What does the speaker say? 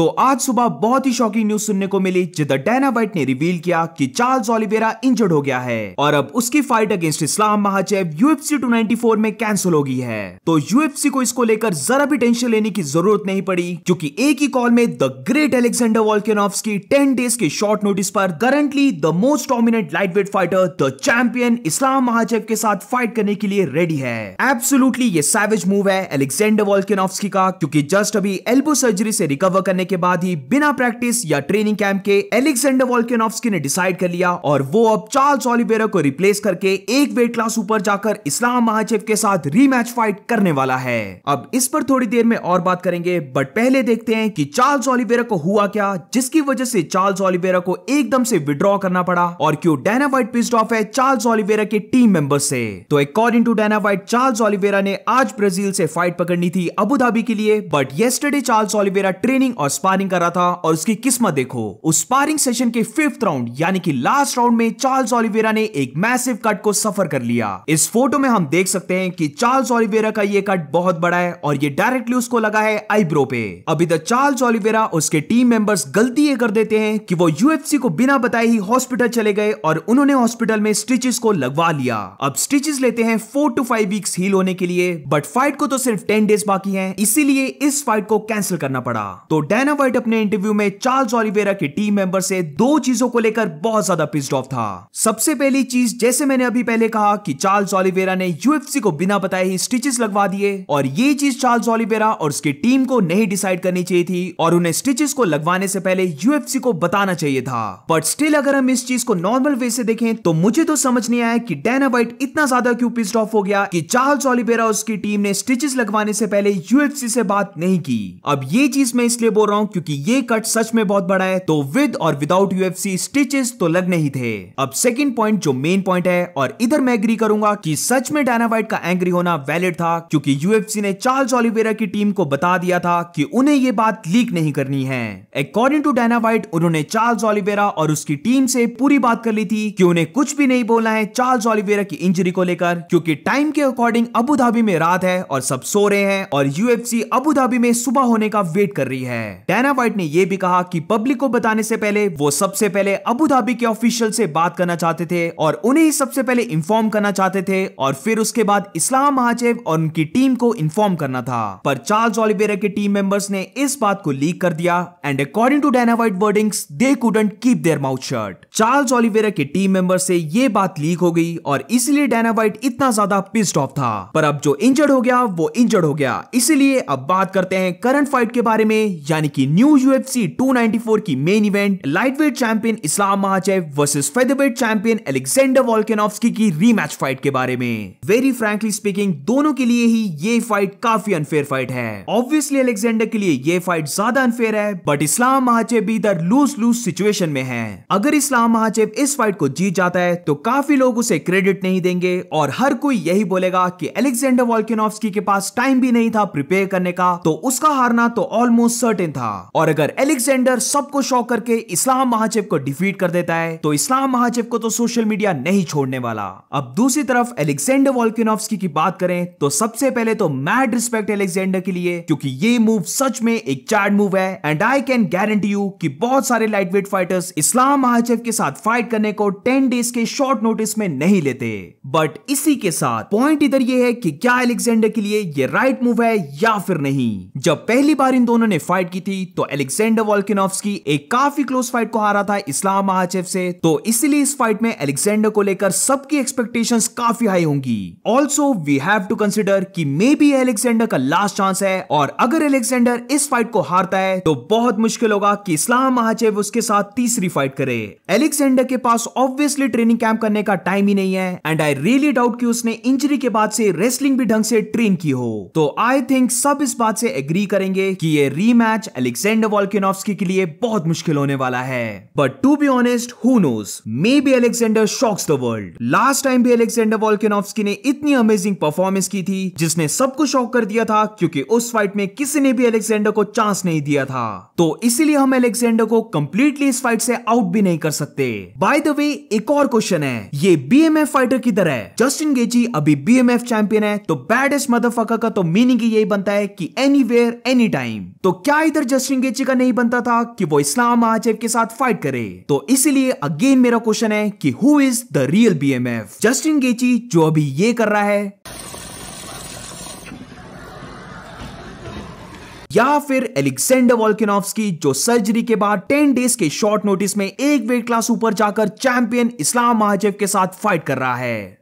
तो आज सुबह बहुत ही शॉकिंग न्यूज सुनने को मिली जिधर डायना वाइट ने रिवील किया कि चार्ल्स ओलिवेरा इंजर्ड हो गया है और अब उसकी फाइट अगेंस्ट इस्लाम महाजेब यूएफसी 294 में कैंसिल हो गई है तो यूएफसी को इसको लेकर जरा भी टेंशन लेने की जरूरत नहीं पड़ी क्योंकि एक ही कॉल में द ग्रेट एलेक्सेंडर वॉल्केनॉफ की टेन डेज के शॉर्ट नोटिस पर currently the most dominant light fighter the champion Islam महाजेब के साथ फाइट करने के लिए रेडी है एब्सोलूटली ये सैवेज मूव है एलेक्सेंडर वॉल्केनॉफ का क्योंकि जस्ट अभी एल्बो सर्जरी से रिकवर करने के बाद ही बिना प्रैक्टिस या ट्रेनिंग कैंप के एलेक्सेंडर वॉल्केनोव्स्की ने डिसाइड कर लिया और वो अब चार्ल्स ओलिवेरा को रिप्लेस करके एक वेट क्लास ऊपर जाकर इस्लाम महाचेव के साथ रीमैच फाइट करने वाला है अब इस पर थोड़ी देर में और बात करेंगे बट पहले देखते हैं कि चार्ल्स ओलिवेरा को हुआ क्या जिसकी वजह से चार्ल्स ओलिवेरा को एकदम से विड्रॉ करना पड़ा और क्यों डायना वाइट पिस्ड ऑफ है चार्ल्स ओलिवेरा के टीम मेंबर्स से तो according to Dana White Charles Oliveira ने आज ब्राजील से फाइट पकड़नी थी अबू धाबी के लिए but yesterday Charles Oliveira training और स्पारिंग कर रहा था और उसकी किस्मत देखो उस स्पारिंग सेशन के फिफ्थ राउंड यानी कि लास्ट राउंड में चार्ल्स ऑलिवेरा ने एक मैसिव कट को सफर कर लिया इस फोटो में हम देख सकते हैं कि चार्ल्स ऑलिवेरा का ये कट बहुत बड़ा है और ये डायरेक्टली उसको लगा है आईब्रो पे अभी तक चार्ल्स ऑलिवेरा उसके टीम मेंबर्स गलती ये कर देते हैं कि वो यूएफसी को बिना बताए ही हॉस्पिटल चले गए और उन्होंने हॉस्पिटल में स्टिचेस को लगवा लिया अब स्टिचेस लेते हैं four to five weeks heal होने के लिए बट फाइट को तो सिर्फ टेन डेज बाकी है इसीलिए इस फाइट को कैंसिल करना पड़ा तो डैन डैना वाइट अपने इंटरव्यू में चार्ल्स ऑलिवेरा के टीम मेंबर से दो चीजों को लेकर बहुत ज्यादा पिस्ड ऑफ था सबसे पहली चीज जैसे मैंने अभी पहले कहा कि चार्ल्स ऑलिवेरा ने यूएफसी को बिना बताए ही स्टिचेस लगवा दिए और ये चीज चार्ल्स ऑलिवेरा और उसकी टीम को नहीं डिसाइड करनी चाहिए थी और उन्हें स्टिचेस को लगवाने से पहले यूएफसी को बताना चाहिए था बट स्टिल अगर हम इस चीज को नॉर्मल वे से देखें तो मुझे तो समझ नहीं आया कि डैना वाइट इतना ज्यादा क्यों पिस्ड ऑफ हो गया कि चार्ल्स ऑलिवेरा उसकी टीम ने स्टिचेस लगवाने से पहले यूएफसी से बात नहीं की अब ये चीज मैं इसलिए बोल रहा हूँ क्योंकि ये कट सच में बहुत बड़ा है तो विद और विदाउट यूएफसी स्टिचेस तो लग नहीं थे अब सेकंड पॉइंट जो मेन पॉइंट है और इधर मैं एग्री करूंगा कि सच में डायनावाइट का एंग्री होना वैलिड था क्योंकि यूएफसी ने चार्ल्स ओलिवेरा की टीम को बता दिया था कि उन्हें ये बात लीक नहीं करनी है अकॉर्डिंग टू डायनावाइट उन्होंने चार्ल्स ओलिवेरा और उसकी टीम से पूरी बात कर ली थी कि उन्हें कुछ भी नहीं बोलना है चार्ल्स ओलिवेरा की इंजरी को लेकर क्योंकि टाइम के अकॉर्डिंग अबू धाबी में रात है और सब सो रहे हैं और यूएफसी अबू धाबी में सुबह होने का वेट कर रही है डैना व्हाइट ने यह भी कहा कि पब्लिक को बताने से पहले वो सबसे पहले अबू धाबी के ऑफिशियल से बात करना चाहते थे और उन्हें ही सबसे पहले इन्फॉर्म करना चाहते थे और फिर उसके बाद इस्लाम महाजेव और उनकी टीम को इन्फॉर्म करना था पर चार्ल्स ऑलिवेरा के टीम मेंबर्स ने इस बात को लीक कर दिया and according to Dana White wording they couldn't keep their mouth shut Charles Oliveira के टीम मेंबर से ये बात लीक हो गई और इसलिए डैना व्हाइट इतना ज्यादा पिस्ड ऑफ था पर अब जो इंजर्ड हो गया वो इंजर्ड हो गया इसीलिए अब बात करते हैं करंट फाइट के बारे में यानी यानी कि न्यू यूएफसी 294 की main event lightweight champion Islam Makhachev versus featherweight champion Alexander Volkanovski की रीमैच फाइट के बारे में वेरी फ्रैंकली स्पीकिंग दोनों के लिए ही ये फाइट काफी अनफेयर फाइट है ऑब्वियसली एलेक्सेंडर के लिए ये फाइट ज्यादा अनफेयर है बट इस्लाम महाचेव भी इधर लूज लूज सिचुएशन में है अगर इस्लाम महाचेव इस फाइट को जीत जाता है तो काफी लोग उसे क्रेडिट नहीं देंगे और हर कोई यही बोलेगा कि एलेक्सेंडर वॉल्केनोफ्स्की के पास टाइम भी नहीं था प्रिपेयर करने का तो उसका हारना तो ऑलमोस्ट सर्टेन था था और अगर एलेक्सेंडर सबको शॉक करके इस्लाम महाचेव को डिफीट कर देता है तो इस्लाम महाचेव को तो सोशल मीडिया नहीं छोड़ने वाला अब दूसरी तरफ एलेक्सेंडर वॉल्किनोवस्की की बात करें तो सबसे पहले तो मैड रिस्पेक्ट एलेक्सेंडर के लिए क्योंकि ये मूव सच में एक चार्ड मूव है and I can guarantee you कि बहुत सारे लाइटवेट फाइटर्स इस्लाम महाचेव के साथ फाइट करने को टेन डेज के शॉर्ट नोटिस में नहीं लेते बट इसी के साथ पॉइंट इधर ये है कि क्या एलेक्सेंडर के लिए ये राइट मूव है या फिर नहीं जब पहली बार इन दोनों ने फाइट की थी थी तो एलेक्सेंडर वॉल्किनोवस्की एक काफी क्लोज फाइट को हारा था इस्लाम महाचेव से तो इसलिए इस फाइट में एलेक्सेंडर को लेकर सबकी एक्सपेक्टेशंस काफी हाई होंगी also we have to consider की मे बी एलेक्सेंडर का लास्ट चांस है और अगर एलेक्सेंडर इस फाइट को हारता है तो बहुत मुश्किल होगा कि इस्लाम महाचेव उसके साथ तीसरी फाइट करे एलेक्सेंडर के पास ऑब्वियसली ट्रेनिंग कैंप करने का टाइम ही नहीं है एंड आई रियली डाउट कि उसने इंजरी के बाद से रेसलिंग भी ढंग से ट्रेन की हो तो आई थिंक सब इस बात से एग्री करेंगे कि ये रीमैच अलेक्सेंडर वॉल्किनोवस्की के लिए बहुत मुश्किल होने वाला है but to be honest who knows may be Alexander shocks the world last time भी अलेक्सेंडर वॉल्किनोवस्की ने इतनी अमेजिंग परफॉर्मेंस की थी जिसने सबको शॉक कर दिया था क्योंकि उस फाइट में किसी ने भी अलेक्सेंडर को चांस नहीं दिया था तो इसीलिए हम अलेक्सेंडर को कंप्लीटली इस फाइट से आउट भी नहीं कर सकते बाय द वे एक और क्वेश्चन है ये बीएमएफ फाइटर की तरह जस्टिन गेची अभी बीएमएफ चैंपियन है तो बैडेस्ट मदरफकर का तो मीनिंग यही बनता है कि एनी वेयर एनी टाइम तो क्या इधर जस्टिन गेची का नहीं बनता था कि वो इस्लाम महाजेब के साथ फाइट करे तो इसलिए अगेन मेरा क्वेश्चन है कि who is the real B M F Justin Gaethje जो अभी ये कर रहा है या फिर एलेक्सेंडर वॉल्किनोव्स्की जो सर्जरी के बाद टेन डेज के शॉर्ट नोटिस में एक वेट क्लास ऊपर जाकर चैंपियन इस्लाम महाजेब के साथ फाइट कर रहा है